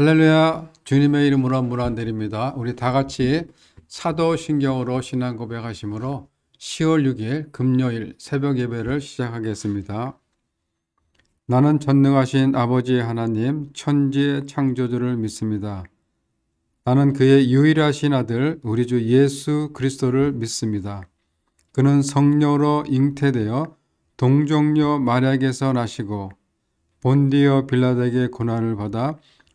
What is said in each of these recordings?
할렐루야 주님의 이름으로 문안드립니다. 우리 다 같이 사도신경으로 신앙 고백하심으로 10월 6일 금요일 새벽 예배를 시작하겠습니다. 나는 전능하신 아버지 하나님 천지의 창조주를 믿습니다. 나는 그의 유일하신 아들 우리 주 예수 그리스도를 믿습니다. 그는 성녀로 잉태되어 동정녀 마리아에게서 나시고 본디어 빌라에게 고난을 받아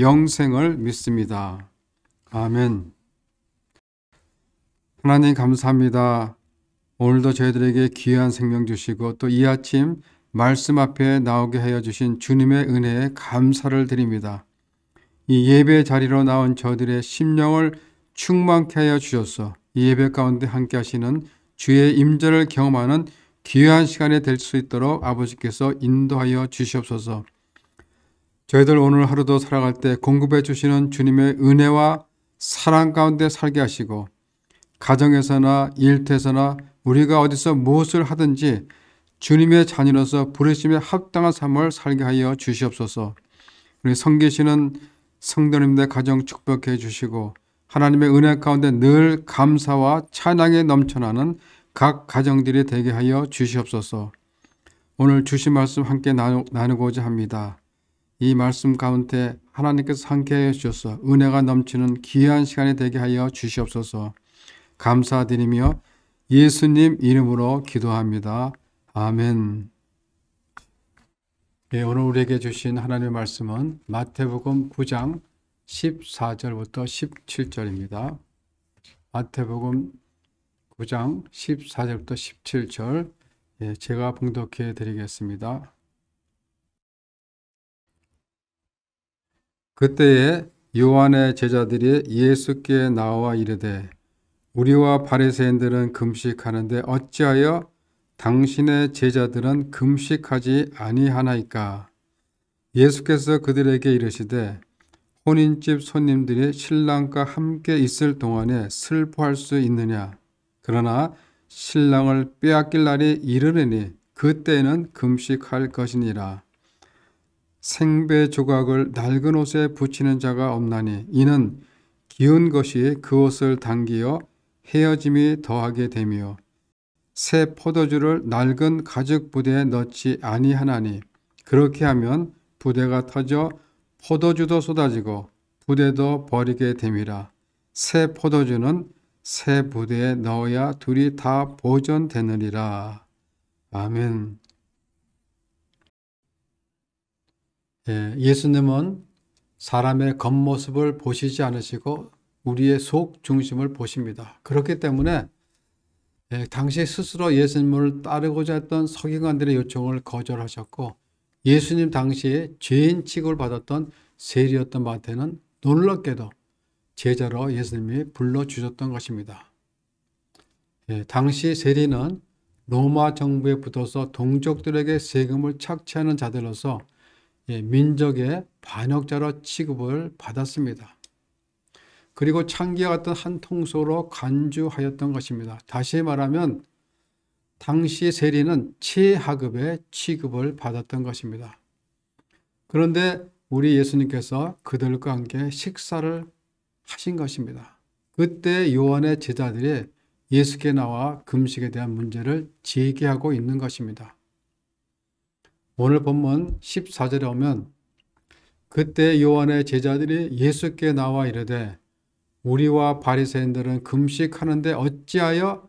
영생을 믿습니다. 아멘. 하나님 감사합니다. 오늘도 저희들에게 귀한 생명 주시고 또 이 아침 말씀 앞에 나오게 하여 주신 주님의 은혜에 감사를 드립니다. 이 예배 자리로 나온 저들의 심령을 충만케 하여 주셔서 이 예배 가운데 함께 하시는 주의 임재를 경험하는 귀한 시간이 될 수 있도록 아버지께서 인도하여 주시옵소서. 저희들 오늘 하루도 살아갈 때 공급해 주시는 주님의 은혜와 사랑 가운데 살게 하시고 가정에서나 일터에서나 우리가 어디서 무엇을 하든지 주님의 자녀로서 부르심에 합당한 삶을 살게 하여 주시옵소서. 우리 성계시는 성도님들 가정 축복해 주시고 하나님의 은혜 가운데 늘 감사와 찬양에 넘쳐나는 각 가정들이 되게 하여 주시옵소서. 오늘 주신 말씀 함께 나누고자 합니다. 이 말씀 가운데 하나님께서 상쾌해 주셔서 은혜가 넘치는 귀한 시간이 되게 하여 주시옵소서 감사드리며 예수님 이름으로 기도합니다. 아멘. 예, 오늘 우리에게 주신 하나님의 말씀은 마태복음 9장 14절부터 17절입니다. 마태복음 9장 14절부터 17절 예, 제가 봉독해 드리겠습니다. 그때에 요한의 제자들이 예수께 나와 이르되 우리와 바리새인들은 금식하는데 어찌하여 당신의 제자들은 금식하지 아니하나이까 예수께서 그들에게 이르시되 혼인집 손님들이 신랑과 함께 있을 동안에 슬퍼할 수 있느냐 그러나 신랑을 빼앗길 날이 이르르니 그때는 에 금식할 것이니라 생배 조각을 낡은 옷에 붙이는 자가 없나니 이는 기운 것이 그 옷을 당기어 헤어짐이 더하게 되며 새 포도주를 낡은 가죽 부대에 넣지 아니하나니 그렇게 하면 부대가 터져 포도주도 쏟아지고 부대도 버리게 됨이라 새 포도주는 새 부대에 넣어야 둘이 다 보존되느니라 아멘 예, 예수님은 사람의 겉모습을 보시지 않으시고 우리의 속 중심을 보십니다. 그렇기 때문에 예, 당시 스스로 예수님을 따르고자 했던 서기관들의 요청을 거절하셨고 예수님 당시에 죄인 취급을 받았던 세리였던 마태는 놀랍게도 제자로 예수님이 불러주셨던 것입니다. 예, 당시 세리는 로마 정부에 붙어서 동족들에게 세금을 착취하는 자들로서 예, 민족의 반역자로 취급을 받았습니다. 그리고 창기와 같은 한 통소로 간주하였던 것입니다. 다시 말하면 당시 세리는 최하급의 취급을 받았던 것입니다. 그런데 우리 예수님께서 그들과 함께 식사를 하신 것입니다. 그때 요한의 제자들이 예수께 나와 금식에 대한 문제를 제기하고 있는 것입니다. 오늘 본문 14절에 오면 그때 요한의 제자들이 예수께 나와 이르되 우리와 바리새인들은 금식하는데 어찌하여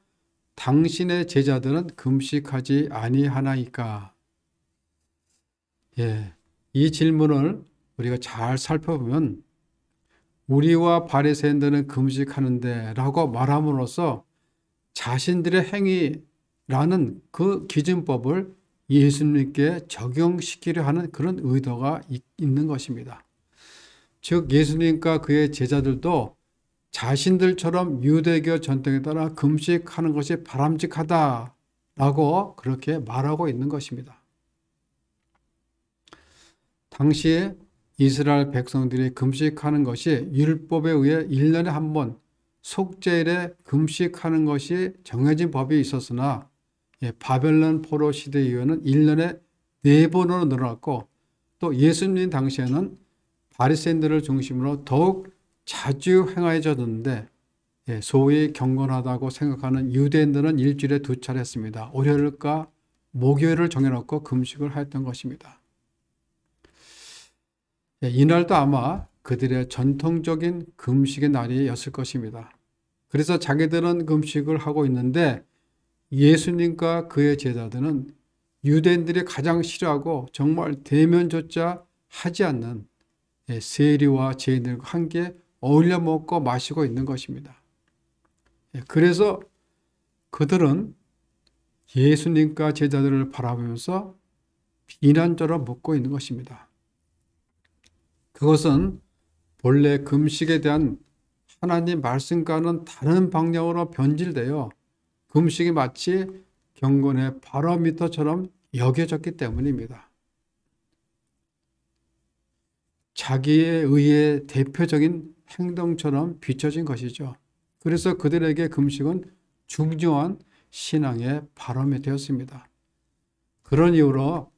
당신의 제자들은 금식하지 아니하나이까? 예. 이 질문을 우리가 잘 살펴보면 우리와 바리새인들은 금식하는데라고 말함으로써 자신들의 행위라는 그 기준법을 예수님께 적용시키려 하는 그런 의도가 있는 것입니다. 즉 예수님과 그의 제자들도 자신들처럼 유대교 전통에 따라 금식하는 것이 바람직하다라고 그렇게 말하고 있는 것입니다. 당시에 이스라엘 백성들이 금식하는 것이 율법에 의해 1년에 한 번 속죄일에 금식하는 것이 정해진 법이 있었으나 예, 바벨론 포로 시대 이후에는 1년에 4번으로 늘어났고 또 예수님 당시에는 바리새인들을 중심으로 더욱 자주 행하여졌는데 예, 소위 경건하다고 생각하는 유대인들은 일주일에 두 차례 했습니다. 월요일과 목요일을 정해놓고 금식을 했던 것입니다. 예, 이날도 아마 그들의 전통적인 금식의 날이었을 것입니다. 그래서 자기들은 금식을 하고 있는데 예수님과 그의 제자들은 유대인들이 가장 싫어하고 정말 대면조차 하지 않는 예, 세리와 죄인들과 함께 어울려 먹고 마시고 있는 것입니다. 예, 그래서 그들은 예수님과 제자들을 바라보면서 비난자로 묻고 있는 것입니다. 그것은 본래 금식에 대한 하나님 말씀과는 다른 방향으로 변질되어 금식이 마치 경건의 바로미터처럼 여겨졌기 때문입니다. 자기의 의의 대표적인 행동처럼 비춰진 것이죠. 그래서 그들에게 금식은 중요한 신앙의 바로미터였습니다. 그런 이유로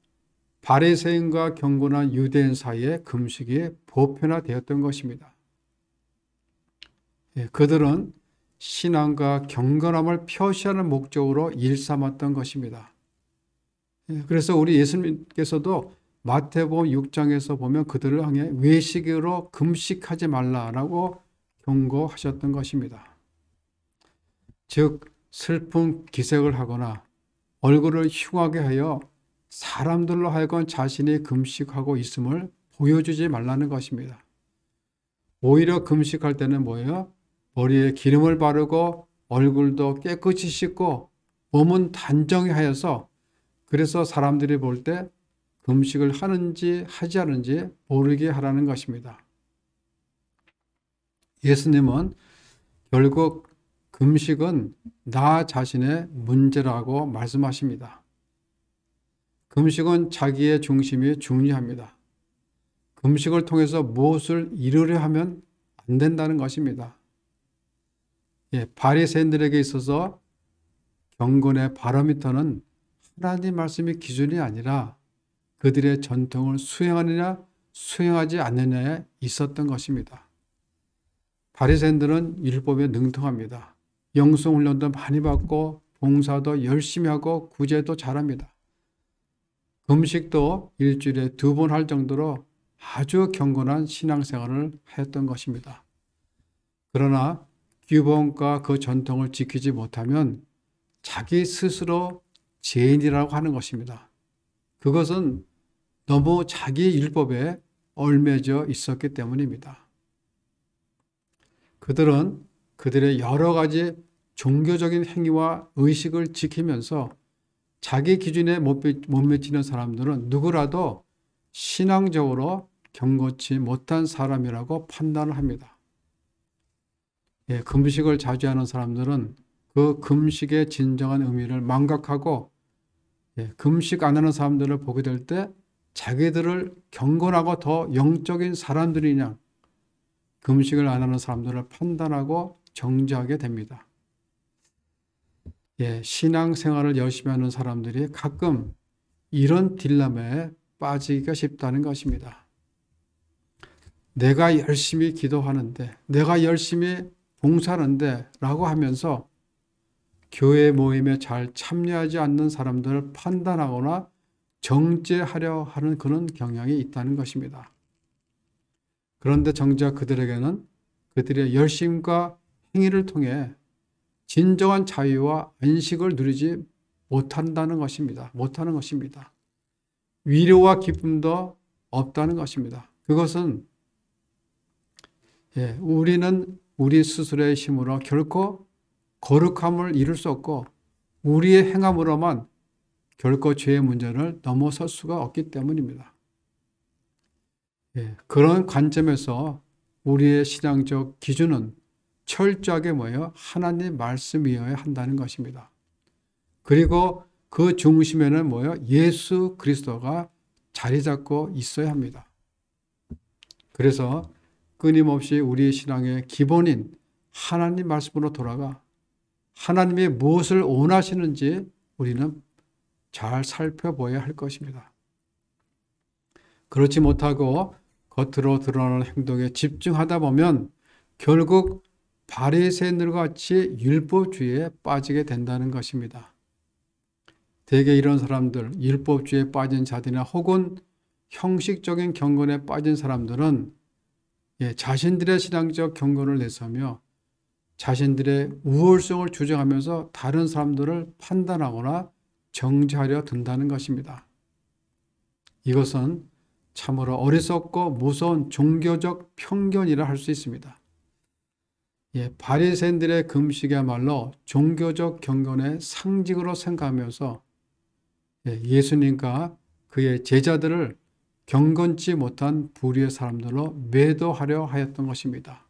바리새인과 경건한 유대인 사이에 금식이 보편화되었던 것입니다. 예, 그들은 신앙과 경건함을 표시하는 목적으로 일삼았던 것입니다. 예, 그래서 우리 예수님께서도 마태복음 6장에서 보면 그들을 향해 외식으로 금식하지 말라라고 경고하셨던 것입니다. 즉 슬픈 기색을 하거나 얼굴을 흉하게 하여 사람들로 하여금 자신이 금식하고 있음을 보여주지 말라는 것입니다. 오히려 금식할 때는 뭐예요? 머리에 기름을 바르고 얼굴도 깨끗이 씻고 몸은 단정 하여서 그래서 사람들이 볼 때 금식을 하는지 하지 않은지 모르게 하라는 것입니다. 예수님은 결국 금식은 나 자신의 문제라고 말씀하십니다. 금식은 자기의 중심이 중요합니다. 금식을 통해서 무엇을 이루려 하면 안 된다는 것입니다. 예, 바리새인들에게 있어서 경건의 바로미터는 하나님 말씀이 기준이 아니라 그들의 전통을 수행하느냐 수행하지 않느냐에 있었던 것입니다. 바리새인들은 율법에 능통합니다. 영성 훈련도 많이 받고 봉사도 열심히 하고 구제도 잘합니다. 음식도 일주일에 두 번 할 정도로 아주 경건한 신앙생활을 하였던 것입니다. 그러나 규범과 그 전통을 지키지 못하면 자기 스스로 죄인이라고 하는 것입니다. 그것은 너무 자기 율법에 얼매져 있었기 때문입니다. 그들은 그들의 여러 가지 종교적인 행위와 의식을 지키면서 자기 기준에 못, 미치는 사람들은 누구라도 신앙적으로 경거치 못한 사람이라고 판단을 합니다. 예, 금식을 자주 하는 사람들은 그 금식의 진정한 의미를 망각하고 예, 금식 안 하는 사람들을 보게 될 때 자기들을 경건하고 더 영적인 사람들이냐 금식을 안 하는 사람들을 판단하고 정지하게 됩니다. 예, 신앙 생활을 열심히 하는 사람들이 가끔 이런 딜레마에 빠지기가 쉽다는 것입니다. 내가 열심히 기도하는데, 내가 열심히 봉사하는데 라고 하면서 교회 모임에 잘 참여하지 않는 사람들을 판단하거나 정죄하려 하는 그런 경향이 있다는 것입니다. 그런데 정작 그들에게는 그들의 열심과 행위를 통해 진정한 자유와 안식을 누리지 못한다는 것입니다. 못하는 것입니다. 위로와 기쁨도 없다는 것입니다. 그것은 예, 우리는 우리 스스로의 힘으로 결코 거룩함을 이룰 수 없고 우리의 행함으로만 결코 죄의 문제를 넘어설 수가 없기 때문입니다. 예, 그런 관점에서 우리의 신앙적 기준은 철저하게 뭐예 하나님 말씀이어야 한다는 것입니다. 그리고 그 중심에는 뭐예 예수 그리스도가 자리 잡고 있어야 합니다. 그래서 끊임없이 우리 신앙의 기본인 하나님 말씀으로 돌아가 하나님이 무엇을 원하시는지 우리는 잘 살펴보아야 할 것입니다. 그렇지 못하고 겉으로 드러나는 행동에 집중하다 보면 결국 바리새인들 과 같이 율법주의에 빠지게 된다는 것입니다. 대개 이런 사람들, 율법주의에 빠진 자들이나 혹은 형식적인 경건에 빠진 사람들은 예, 자신들의 신앙적 경건을 내세우며 자신들의 우월성을 주장하면서 다른 사람들을 판단하거나 정죄하려 든다는 것입니다. 이것은 참으로 어리석고 무서운 종교적 편견이라 할 수 있습니다. 예, 바리새인들의 금식이야말로 종교적 경건의 상징으로 생각하면서 예, 예수님과 그의 제자들을 경건치 못한 부류의 사람들로 매도하려 하였던 것입니다.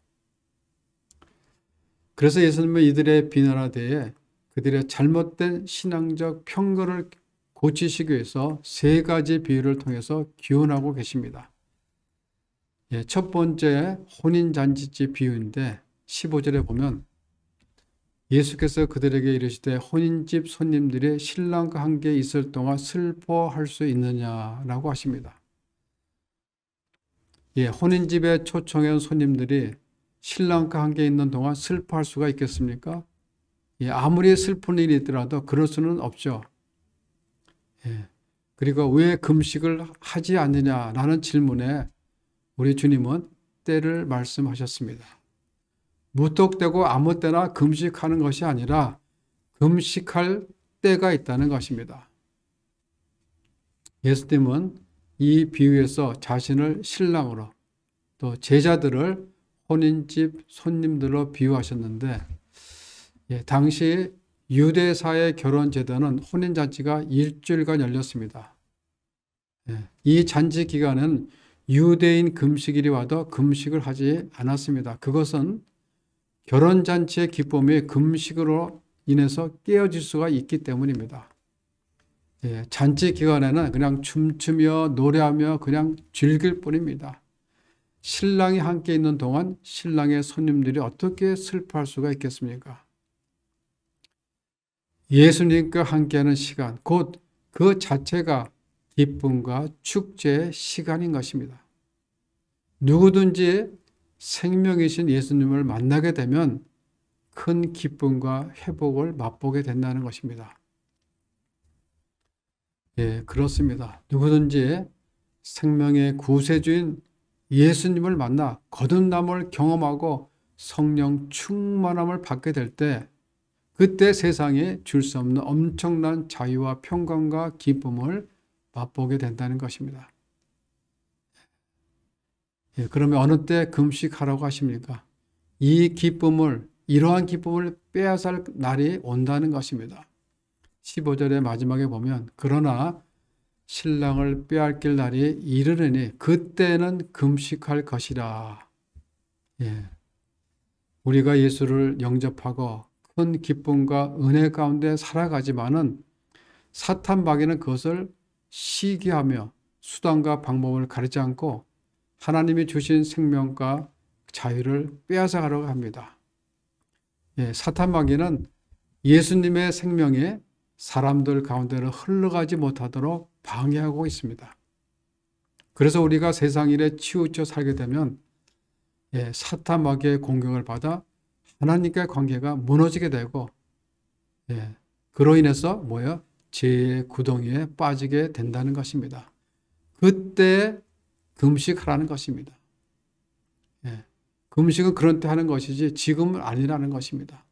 그래서 예수님은 이들의 비난하대에 그들의 잘못된 신앙적 편견을 고치시기 위해서 세 가지 비유를 통해서 기원하고 계십니다. 예, 첫 번째 혼인잔치집 비유인데 15절에 보면 예수께서 그들에게 이르시되 혼인집 손님들이 신랑과 함께 있을 동안 슬퍼할 수 있느냐라고 하십니다. 예, 혼인집에 초청한 손님들이 신랑과 함께 있는 동안 슬퍼할 수가 있겠습니까? 예, 아무리 슬픈 일이 있더라도 그럴 수는 없죠. 예, 그리고 왜 금식을 하지 않느냐라는 질문에 우리 주님은 때를 말씀하셨습니다. 무턱대고 아무 때나 금식하는 것이 아니라 금식할 때가 있다는 것입니다. 예수님은 이 비유에서 자신을 신랑으로 또 제자들을 혼인집 손님들로 비유하셨는데 예, 당시 유대사의 결혼 제도는 혼인잔치가 일주일간 열렸습니다. 예, 이 잔치 기간은 유대인 금식일이 와도 금식을 하지 않았습니다. 그것은 결혼잔치의 기쁨이 금식으로 인해서 깨어질 수가 있기 때문입니다. 예, 잔치 기간에는 그냥 춤추며 노래하며 그냥 즐길 뿐입니다. 신랑이 함께 있는 동안 신랑의 손님들이 어떻게 슬퍼할 수가 있겠습니까? 예수님과 함께하는 시간, 곧 그 자체가 기쁨과 축제의 시간인 것입니다. 누구든지 생명이신 예수님을 만나게 되면 큰 기쁨과 회복을 맛보게 된다는 것입니다. 예, 그렇습니다. 누구든지 생명의 구세주인 예수님을 만나 거듭남을 경험하고 성령 충만함을 받게 될 때 그때 세상에 줄 수 없는 엄청난 자유와 평강과 기쁨을 맛보게 된다는 것입니다. 예, 그러면 어느 때 금식하라고 하십니까? 이 기쁨을 이러한 기쁨을 빼앗을 날이 온다는 것입니다. 15절의 마지막에 보면 그러나 신랑을 빼앗길 날이 이르르니 그때는 금식할 것이라. 예. 우리가 예수를 영접하고 큰 기쁨과 은혜 가운데 살아가지만은 사탄 마귀는 그것을 시기하며 수단과 방법을 가리지 않고 하나님이 주신 생명과 자유를 빼앗아가려고 합니다. 예, 사탄 마귀는 예수님의 생명에 사람들 가운데로 흘러가지 못하도록 방해하고 있습니다. 그래서 우리가 세상 일에 치우쳐 살게 되면 예, 사탄 마귀의 공격을 받아 하나님과의 관계가 무너지게 되고 예, 그로 인해서 뭐요 죄의 구덩이에 빠지게 된다는 것입니다. 그때 금식하라는 것입니다. 예, 금식은 그런 때 하는 것이지 지금은 아니라는 것입니다.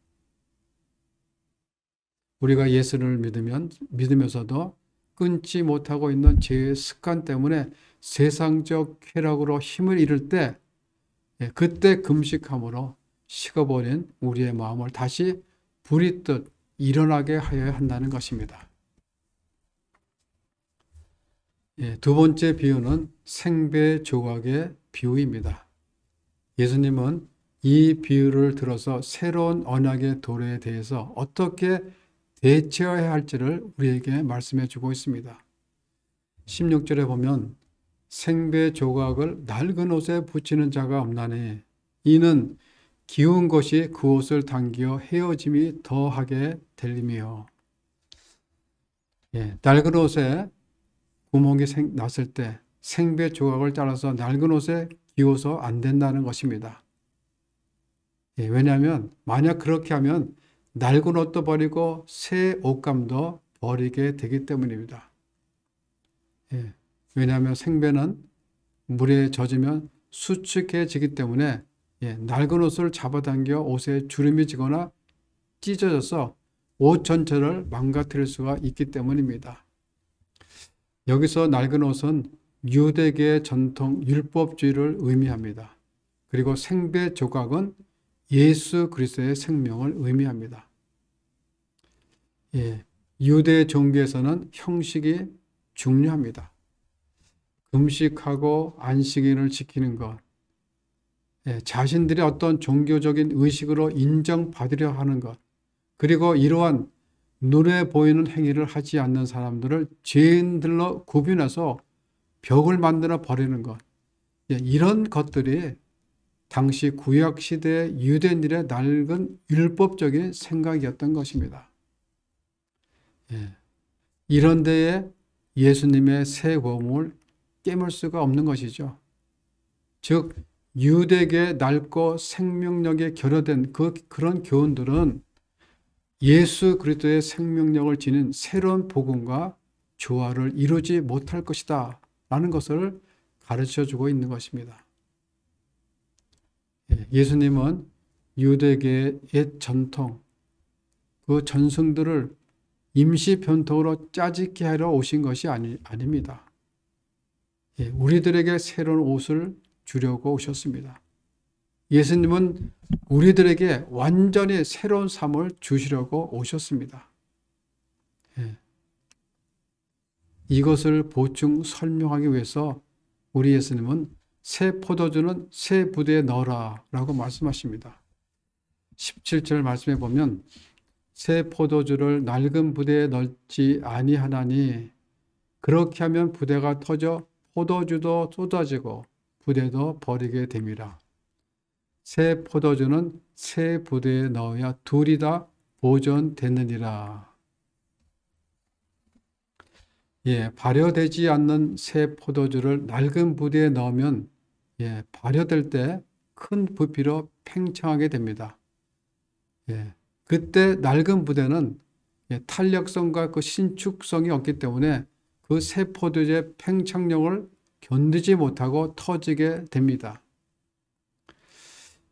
우리가 예수를 믿으면 믿으면서도 끊지 못하고 있는 죄의 습관 때문에 세상적 쾌락으로 힘을 잃을 때 예, 그때 금식함으로 식어버린 우리의 마음을 다시 불이 뜻 일어나게 하여야 한다는 것입니다. 예, 두 번째 비유는 생배 조각의 비유입니다. 예수님은 이 비유를 들어서 새로운 언약의 도래에 대해서 어떻게 대처해야 할지를 우리에게 말씀해 주고 있습니다. 16절에 보면 생배 조각을 낡은 옷에 붙이는 자가 없나니 이는 기운 것이 그 옷을 당겨 헤어짐이 더하게 될리며 예, 낡은 옷에 구멍이 생, 났을 때 생배 조각을 따라서 낡은 옷에 기워서 안 된다는 것입니다. 예, 왜냐하면 만약 그렇게 하면 낡은 옷도 버리고 새 옷감도 버리게 되기 때문입니다. 예, 왜냐하면 생배는 물에 젖으면 수축해지기 때문에 예, 낡은 옷을 잡아당겨 옷에 주름이 지거나 찢어져서 옷 전체를 망가뜨릴 수가 있기 때문입니다. 여기서 낡은 옷은 유대계의 전통 율법주의를 의미합니다. 그리고 생배 조각은 예수 그리스도의 생명을 의미합니다. 예, 유대 종교에서는 형식이 중요합니다. 금식하고 안식일을 지키는 것, 예, 자신들의 어떤 종교적인 의식으로 인정받으려 하는 것, 그리고 이러한 눈에 보이는 행위를 하지 않는 사람들을 죄인들로 구분해서 벽을 만들어 버리는 것, 예, 이런 것들이 당시 구약 시대 의 유대인들의 낡은 율법적인 생각이었던 것입니다. 예. 이런 데에 예수님의 새 보험을 깨물 수가 없는 것이죠. 즉 유대계 낡고 생명력에 결여된 그, 그런 교훈들은 예수 그리스도의 생명력을 지닌 새로운 복음과 조화를 이루지 못할 것이다 라는 것을 가르쳐주고 있는 것입니다. 예수님은 유대계의 옛 전통, 그 전승들을 임시 변통으로 짜집게 하러 오신 것이 아니, 아닙니다. 예, 우리들에게 새로운 옷을 주려고 오셨습니다. 예수님은 우리들에게 완전히 새로운 삶을 주시려고 오셨습니다. 예. 이것을 보충 설명하기 위해서 우리 예수님은 새 포도주는 새 부대에 넣어라 라고 말씀하십니다. 17절 말씀해 보면 새 포도주를 낡은 부대에 넣지 아니하나니 그렇게 하면 부대가 터져 포도주도 쏟아지고 부대도 버리게 됩니다. 새 포도주는 새 부대에 넣어야 둘이 다 보존되느니라. 예, 발효되지 않는 새 포도주를 낡은 부대에 넣으면 예, 발효될 때 큰 부피로 팽창하게 됩니다. 예, 그때 낡은 부대는 예, 탄력성과 그 신축성이 없기 때문에 그 세포들의 팽창력을 견디지 못하고 터지게 됩니다.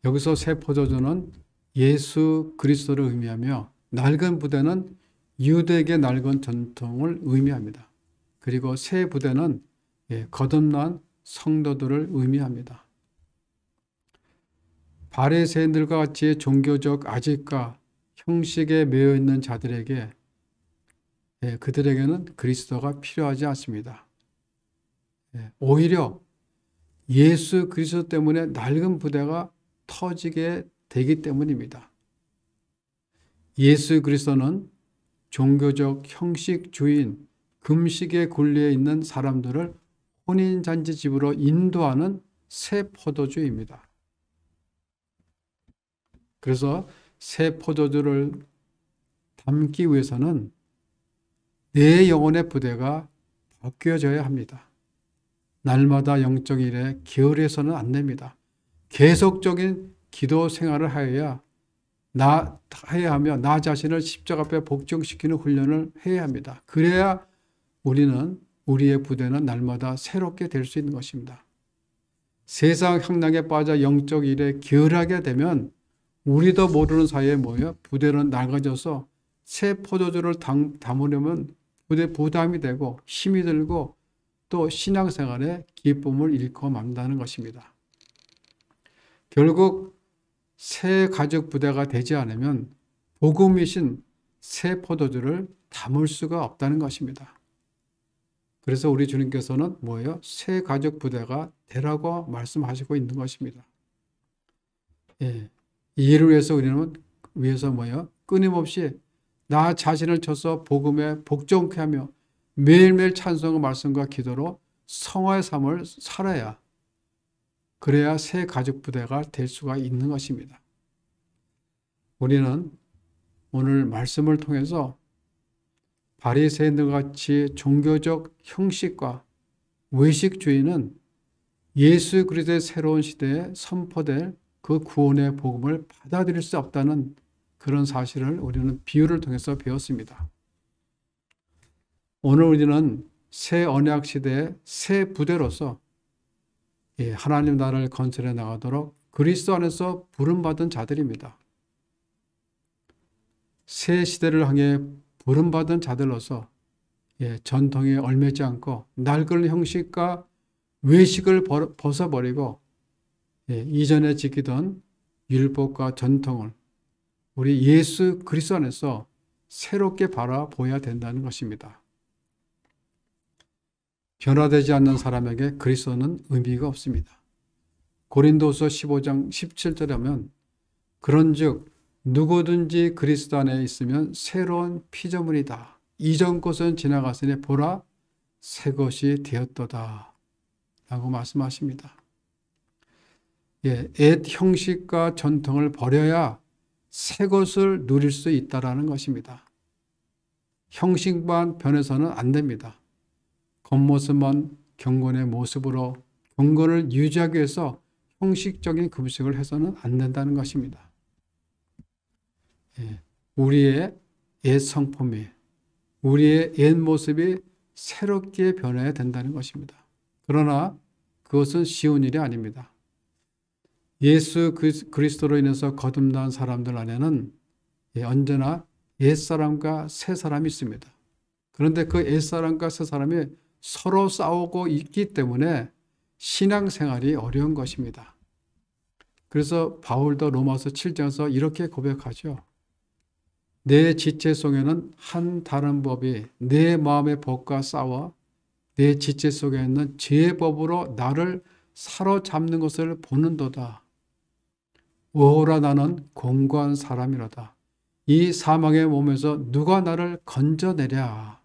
여기서 세포조조는 예수 그리스도를 의미하며 낡은 부대는 유대계 낡은 전통을 의미합니다. 그리고 새 부대는 예, 거듭난 성도들을 의미합니다. 바리새인들과 같이 종교적 아집과 형식에 매여 있는 자들에게 예, 그들에게는 그리스도가 필요하지 않습니다. 예, 오히려 예수 그리스도 때문에 낡은 부대가 터지게 되기 때문입니다. 예수 그리스도는 종교적 형식주인 금식의 굴리에 있는 사람들을 혼인잔치 집으로 인도하는 새 포도주입니다. 그래서 새 포도주를 담기 위해서는 내 영혼의 부대가 바뀌어져야 합니다. 날마다 영적 일에 게을해서는 안 됩니다. 계속적인 기도 생활을 하여야 나 해야 하며 나 자신을 십자가 앞에 복종시키는 훈련을 해야 합니다. 그래야 우리는 우리의 부대는 날마다 새롭게 될 수 있는 것입니다. 세상 향락에 빠져 영적 일에 게을하게 되면 우리도 모르는 사이에 뭐예요? 부대는 낡아져서 새 포도주를 담, 담으려면 부대 부담이 되고 힘이 들고 또 신앙생활에 기쁨을 잃고 만다는 것입니다. 결국 새 가족 부대가 되지 않으면 복음이신 새 포도주를 담을 수가 없다는 것입니다. 그래서 우리 주님께서는 뭐예요? 새 가족 부대가 되라고 말씀하시고 있는 것입니다. 예. 이 일을 위해서 우리는 위해서 뭐예요? 끊임없이 나 자신을 쳐서 복음에 복종케 하며 매일매일 찬송의 말씀과 기도로 성화의 삶을 살아야 그래야 새 가족 부대가 될 수가 있는 것입니다. 우리는 오늘 말씀을 통해서 바리새인들 같이 종교적 형식과 외식주의는 예수 그리스도의 새로운 시대에 선포될 그 구원의 복음을 받아들일 수 없다는 그런 사실을 우리는 비유를 통해서 배웠습니다. 오늘 우리는 새 언약 시대의 새 부대로서 예, 하나님 나라를 건설해 나가도록 그리스도 안에서 부름받은 자들입니다. 새 시대를 향해 부름받은 자들로서 예, 전통에 얼매지 않고 낡은 형식과 외식을 벗어버리고 예, 이전에 지키던 율법과 전통을 우리 예수 그리스도 안에서 새롭게 바라보아야 된다는 것입니다. 변화되지 않는 사람에게 그리스도는 의미가 없습니다. 고린도서 15장 17절에 하면 그런즉 누구든지 그리스도 안에 있으면 새로운 피조물이다. 이전 것은 지나갔으니 보라 새 것이 되었도다. 라고 말씀하십니다. 예, 옛 형식과 전통을 버려야 새 것을 누릴 수 있다라는 것입니다. 형식만 변해서는 안 됩니다. 겉모습만 경건의 모습으로 경건을 유지하기 위해서 형식적인 금식을 해서는 안 된다는 것입니다. 예. 우리의 옛 성품이 우리의 옛 모습이 새롭게 변해야 된다는 것입니다. 그러나 그것은 쉬운 일이 아닙니다. 예수 그리스도로 인해서 거듭난 사람들 안에는 예, 언제나 옛사람과 새사람이 있습니다. 그런데 그 옛사람과 새사람이 서로 싸우고 있기 때문에 신앙생활이 어려운 것입니다. 그래서 바울도 로마서 7장에서 이렇게 고백하죠. 내 지체 속에는 한 다른 법이 내 마음의 법과 싸워 내 지체 속에 있는 죄의 법으로 나를 사로잡는 것을 보는도다. 오호라 나는 공고한 사람이로다. 이 사망의 몸에서 누가 나를 건져내랴.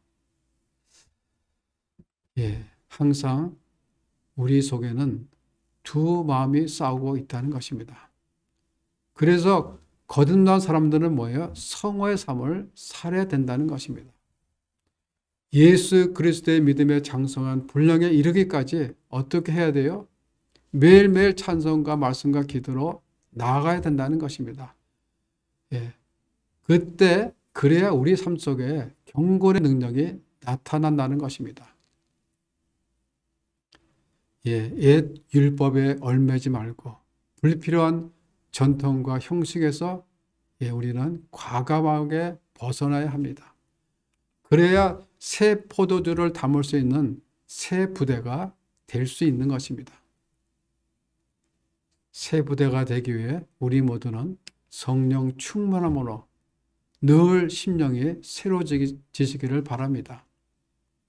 예, 항상 우리 속에는 두 마음이 싸우고 있다는 것입니다. 그래서 거듭난 사람들은 뭐예요? 성화의 삶을 살아야 된다는 것입니다. 예수 그리스도의 믿음에 장성한 분량에 이르기까지 어떻게 해야 돼요? 매일매일 찬송과 말씀과 기도로 나아가야 된다는 것입니다. 예. 그때 그래야 우리 삶 속에 경건의 능력이 나타난다는 것입니다. 예, 옛 율법에 얽매지 말고 불필요한 전통과 형식에서 예, 우리는 과감하게 벗어나야 합니다. 그래야 새 포도주를 담을 수 있는 새 부대가 될 수 있는 것입니다. 새 부대가 되기 위해 우리 모두는 성령 충만함으로 늘 심령이 새로지시기를 바랍니다.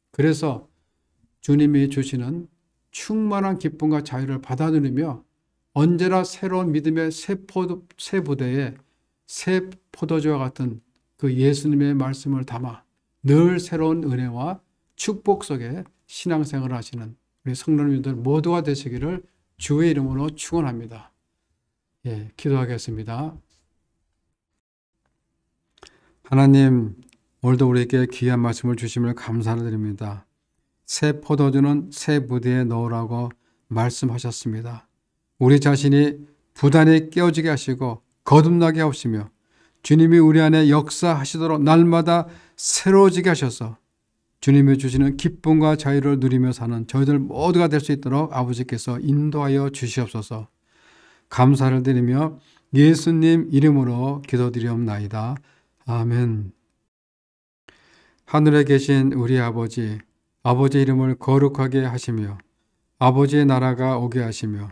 그래서 주님이 주시는 충만한 기쁨과 자유를 받아들이며 언제나 새로운 믿음의 새, 포도, 새 부대에 새 포도주와 같은 그 예수님의 말씀을 담아 늘 새로운 은혜와 축복 속에 신앙생활을 하시는 우리 성도님들 모두가 되시기를 주의 이름으로 축원합니다. 예, 기도하겠습니다. 하나님, 오늘도 우리에게 귀한 말씀을 주심을 감사드립니다. 새 포도주는 새 부대에 넣으라고 말씀하셨습니다. 우리 자신이 부단히 깨어지게 하시고 거듭나게 하시며 주님이 우리 안에 역사하시도록 날마다 새로워지게 하셔서 주님이 주시는 기쁨과 자유를 누리며 사는 저희들 모두가 될 수 있도록 아버지께서 인도하여 주시옵소서 감사를 드리며 예수님 이름으로 기도드리옵나이다. 아멘. 하늘에 계신 우리 아버지, 아버지 이름을 거룩하게 하시며 아버지의 나라가 오게 하시며